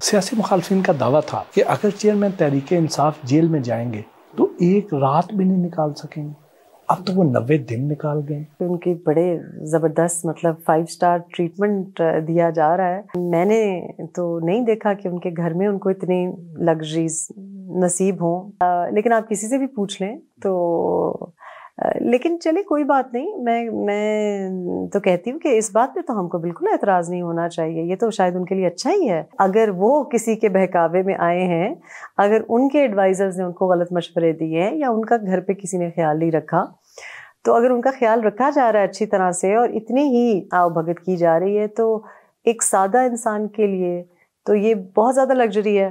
सियासी मुखालफी का दावा था कि अगर चेयरमैन तहरीक इंसाफ जेल में जाएंगे तो एक रात भी नहीं निकाल सकेंगे अब तो वो नब्बे दिन निकाल गए उनके बड़े ज़बरदस्त मतलब फाइव स्टार ट्रीटमेंट दिया जा रहा है मैंने तो नहीं देखा कि उनके घर में उनको इतनी लग्जरीज नसीब हों लेकिन आप किसी से भी पूछ लें तो लेकिन चले कोई बात नहीं मैं मैं तो कहती हूँ कि इस बात पे तो हमको बिल्कुल एतराज़ नहीं होना चाहिए ये तो शायद उनके लिए अच्छा ही है अगर वो किसी के बहकावे में आए हैं अगर उनके एडवाइज़र्स ने उनको गलत मशवरे दिए हैं या उनका घर पे किसी ने ख्याल नहीं रखा तो अगर उनका ख्याल रखा जा रहा है अच्छी तरह से और इतनी ही आवभगत की जा रही है तो एक सादा इंसान के लिए तो ये बहुत ज़्यादा लग्जरी है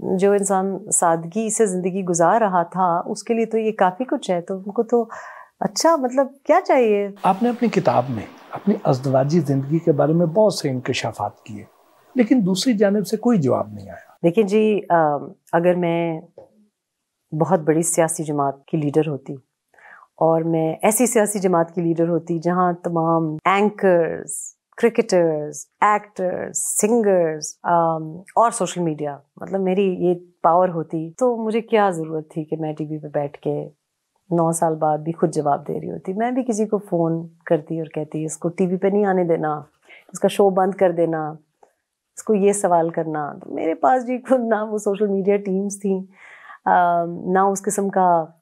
जो इंसान सादगी से ज़िंदगी गुजार रहा था उसके लिए तो ये काफ़ी कुछ है तो उनको तो अच्छा मतलब क्या चाहिए आपने अपनी किताब में अपनी अजदवाजी ज़िंदगी के बारे में बहुत से इंकशाफात किए लेकिन दूसरी जानब से कोई जवाब नहीं आया देखिए जी आ, अगर मैं बहुत बड़ी सियासी जमात की लीडर होती और मैं ऐसी सियासी जमात की लीडर होती जहाँ तमाम एंकर्स क्रिकेटर्स एक्टर्स सिंगर्स और सोशल मीडिया मतलब मेरी ये पावर होती तो मुझे क्या ज़रूरत थी कि मैं टीवी पे बैठ के नौ साल बाद भी खुद जवाब दे रही होती मैं भी किसी को फ़ोन करती और कहती इसको टीवी पे नहीं आने देना इसका शो बंद कर देना इसको ये सवाल करना तो मेरे पास जी खुद ना वो सोशल मीडिया टीम्स थी um, ना उस किस्म का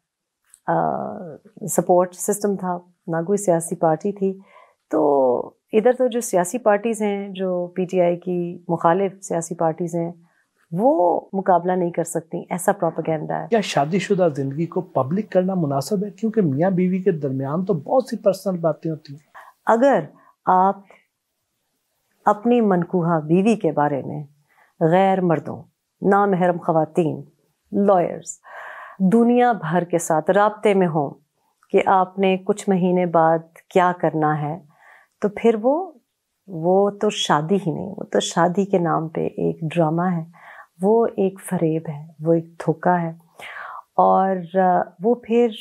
सपोर्ट uh, सिस्टम था ना कोई सियासी पार्टी थी तो इधर तो जो सियासी पार्टीज़ हैं जो पीटीआई की मुखालिफ सियासी पार्टीज़ हैं वो मुकाबला नहीं कर सकती ऐसा प्रोपागेंडा है क्या शादीशुदा ज़िंदगी को पब्लिक करना मुनासिब है क्योंकि मियाँ बीवी के दरमियान तो बहुत सी पर्सनल बातें होती हैं अगर आप अपनी मनकूहा बीवी के बारे में गैर मर्दों नामहरम ख़वातीन लॉयर्स दुनिया भर के साथ रबते में हों कि आपने कुछ महीने बाद क्या करना है तो फिर वो वो तो शादी ही नहीं वो तो शादी के नाम पे एक ड्रामा है वो एक फरेब है वो एक धोखा है और वो फिर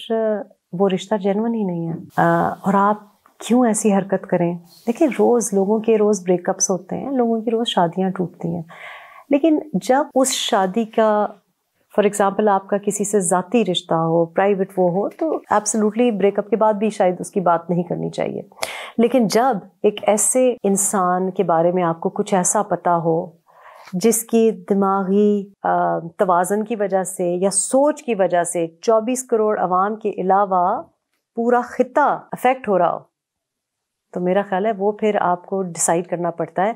वो रिश्ता जेनवन ही नहीं है और आप क्यों ऐसी हरकत करें देखिए रोज़ लोगों के रोज़ ब्रेकअप्स होते हैं लोगों की रोज़ शादियाँ टूटती हैं लेकिन जब उस शादी का फॉर एग्ज़ाम्पल आपका किसी से ज़ाती रिश्ता हो प्राइवेट वो हो तो एब्सोल्युटली ब्रेकअप के बाद भी शायद उसकी बात नहीं करनी चाहिए लेकिन जब एक ऐसे इंसान के बारे में आपको कुछ ऐसा पता हो जिसकी दिमागी तोज़न की वजह से या सोच की वजह से 24 करोड़ आवाम के अलावा पूरा ख़िता अफेक्ट हो रहा हो तो मेरा ख्याल है वो फिर आपको डिसाइड करना पड़ता है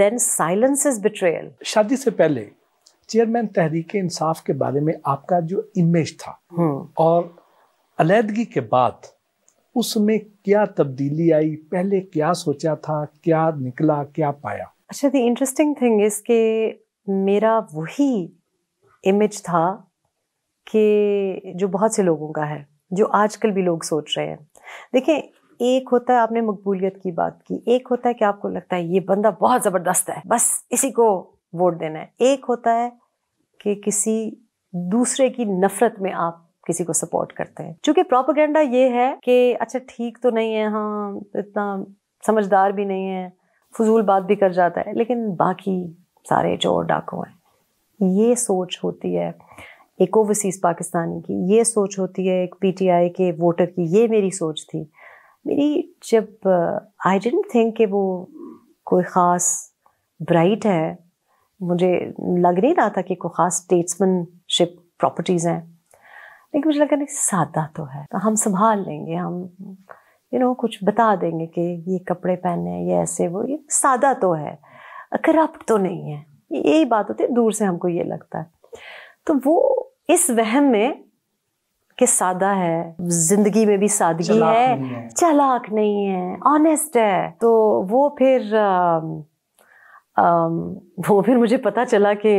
देन साइलेंस इज बिट्रेयल शादी से पहले चेयरमैन तहरीक इंसाफ के बारे में आपका जो इमेज था हम्म। और अलीहदगी के बाद उसमें क्या तब्दीली आई पहले क्या सोचा था क्या निकला क्या पाया अच्छा द इंटरेस्टिंग थिंग इज के मेरा वही इमेज था कि जो बहुत से लोगों का है जो आजकल भी लोग सोच रहे हैं देखें एक होता है आपने मकबूलियत की बात की एक होता है कि आपको लगता है ये बंदा बहुत ज़बरदस्त है बस इसी को वोट देना है एक होता है कि किसी दूसरे की नफ़रत में आप किसी को सपोर्ट करते हैं क्योंकि प्रोपोगेंडा ये है कि अच्छा ठीक तो नहीं है हाँ इतना समझदार भी नहीं है फजूल बात भी कर जाता है लेकिन बाकी सारे चोर डाकू हैं ये सोच होती है एक ओवरसीज़ पाकिस्तानी की ये सोच होती है एक पीटीआई के वोटर की ये मेरी सोच थी मेरी जब आई डेंट थिंक कि वो कोई ख़ास ब्राइट है मुझे लग नहीं रहा था कि कोई ख़ास स्टेट्समैनशिप प्रॉपर्टीज़ हैं लेकिन मुझे लगा नहीं सादा तो है तो हम संभाल लेंगे हम यू you नो know, कुछ बता देंगे कि ये कपड़े पहने ये ऐसे वो ये सादा तो है करप्ट तो नहीं है यही बात होती है दूर से हमको ये लगता है तो वो इस वहम में कि सादा है जिंदगी में भी सादगी है, चलाक नहीं है ऑनेस्ट है तो वो फिर आ, आ, वो फिर मुझे पता चला कि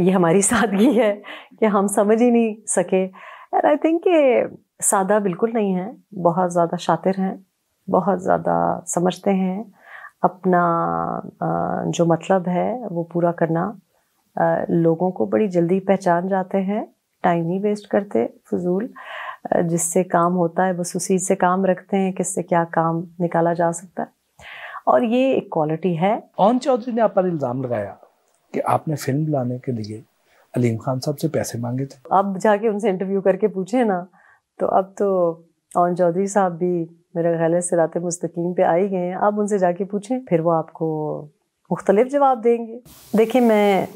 ये हमारी सादगी है कि हम समझ ही नहीं सके एंड आई थिंक ये सादा बिल्कुल नहीं है बहुत ज़्यादा शातिर हैं बहुत ज़्यादा समझते हैं अपना जो मतलब है वो पूरा करना लोगों को बड़ी जल्दी पहचान जाते हैं टाइम नहीं वेस्ट करते फजूल जिससे काम होता है बस उसी से काम रखते हैं किससे क्या काम निकाला जा सकता है और ये एक क्वालिटी है ओन चौधरी ने आप पर इल्ज़ाम लगाया कि आपने फिल्म लाने के लिए अलीम खान साहब से पैसे मांगे थे अब जाके उनसे इंटरव्यू करके पूछे ना तो अब तो ओन चौधरी साहब भी मेरा ख्याल है रात मुस्तकीम पे आ ही गए हैं आप उनसे जाके पूछें फिर वो आपको मुख्तलिफ जवाब देंगे देखिए मैं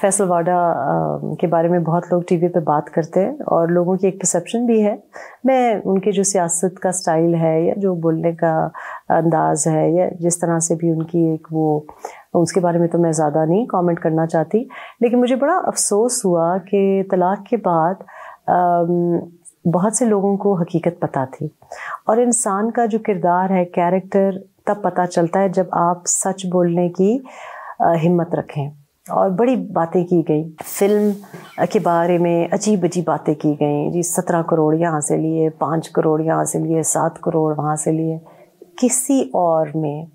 फैसल वाडा के बारे में बहुत लोग टीवी पे बात करते हैं और लोगों की एक परसेप्शन भी है मैं उनके जो सियासत का स्टाइल है या जो बोलने का अंदाज़ है या जिस तरह से भी उनकी एक वो तो उसके बारे में तो मैं ज़्यादा नहीं कमेंट करना चाहती लेकिन मुझे बड़ा अफसोस हुआ कि तलाक के बाद बहुत से लोगों को हकीकत पता थी और इंसान का जो किरदार है कैरेक्टर तब पता चलता है जब आप सच बोलने की हिम्मत रखें और बड़ी बातें की गई फिल्म के बारे में अजीब अजीब बातें की गई जी सत्रह करोड़ यहाँ से लिए पाँच करोड़ यहाँ से लिए सात करोड़ वहाँ से लिए किसी और में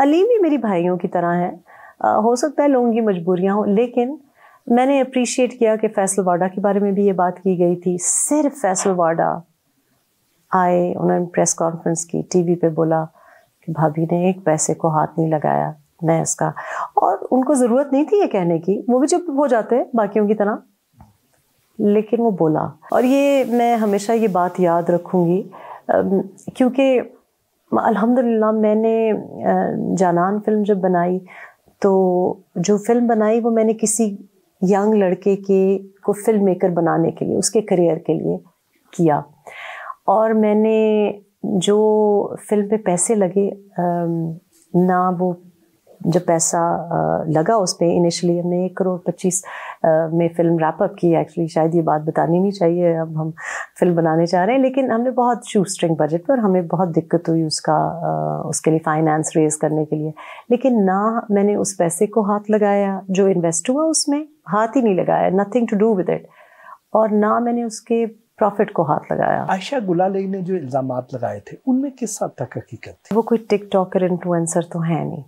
अलीम भी मेरी भाइयों की तरह है आ, हो सकता है लोगों की मजबूरियाँ हों लेकिन मैंने अप्रिशिएट किया कि फैसल वाडा के बारे में भी ये बात की गई थी सिर्फ फैसल वाडा आए उन्होंने प्रेस कॉन्फ्रेंस की टीवी पे बोला कि भाभी ने एक पैसे को हाथ नहीं लगाया मैं इसका और उनको ज़रूरत नहीं थी ये कहने की वो भी चुप हो जाते हैं बाकियों की तरह लेकिन वो बोला और ये मैं हमेशा ये बात याद रखूँगी क्योंकि अल्हम्दुलिल्लाह मैंने जानान फिल्म जब बनाई तो जो फिल्म बनाई वो मैंने किसी यंग लड़के के को फिल्म मेकर बनाने के लिए उसके करियर के लिए किया और मैंने जो फिल्म पे पैसे लगे ना वो जब पैसा लगा उस पर इनिशली हमने एक करोड़ पच्चीस में फिल्म रैप अप की एक्चुअली शायद ये बात बतानी नहीं चाहिए अब हम फिल्म बनाने जा रहे हैं लेकिन हमने बहुत शू स्ट्रिंग बजट पर हमें बहुत दिक्कत हुई उसका उसके लिए फाइनेंस रेज करने के लिए लेकिन ना मैंने उस पैसे को हाथ लगाया जो इन्वेस्ट हुआ उसमें हाथ ही नहीं लगाया nothing to do with it और ना मैंने उसके प्रॉफिट को हाथ लगाया आयशा गुलाली ने जो इल्ज़ाम लगाए थे उनमें किस हद तक हकीकत थी वो कोई टिक टॉकर इन्फ्लुएंसर तो है नहीं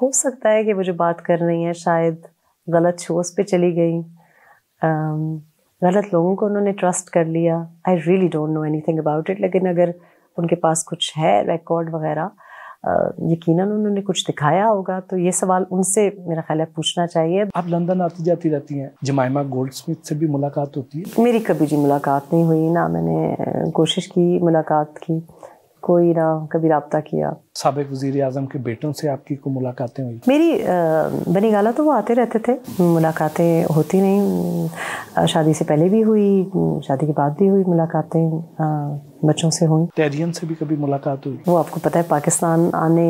हो सकता है कि वो जो बात कर रही हैं शायद गलत शोज पे चली गई गलत लोगों को उन्होंने ट्रस्ट कर लिया I really don't know anything about it लेकिन अगर उनके पास कुछ है रिकॉर्ड वगैरह यकीन उन्होंने कुछ दिखाया होगा तो ये सवाल उनसे मेरा ख्याल है पूछना चाहिए आप लंदन आती जाती रहती हैं जमाइमा गोल्ड स्मिथ से भी मुलाकात होती है मेरी कभी जी मुलाकात नहीं हुई ना मैंने कोशिश की मुलाकात की कोई ना कभी रबता किया सबक वजीर अजम के बेटों से आपकी को मुलाकातें हुई मेरी बनी गाला तो वो आते रहते थे मुलाकातें होती नहीं शादी से पहले भी हुई शादी के बाद भी हुई मुलाकातें बच्चों से हुई तैरियन से भी कभी मुलाकात हुई वो आपको पता है पाकिस्तान आने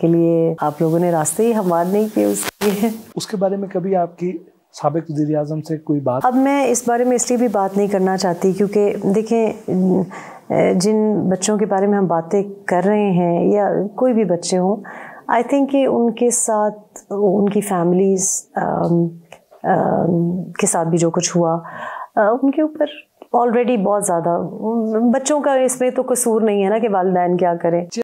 के लिए आप लोगों ने रास्ते ही हमार नहीं किए उसके उसके बारे में कभी आपकी सबक वजी से कोई बात अब मैं इस बारे में इसलिए भी बात नहीं करना चाहती क्योंकि देखें जिन बच्चों के बारे में हम बातें कर रहे हैं या कोई भी बच्चे हों आई थिंक कि उनके साथ उनकी फैमिलीज़ के साथ भी जो कुछ हुआ उनके ऊपर ऑलरेडी बहुत ज़्यादा बच्चों का इसमें तो कसूर नहीं है ना कि वालदेन क्या करें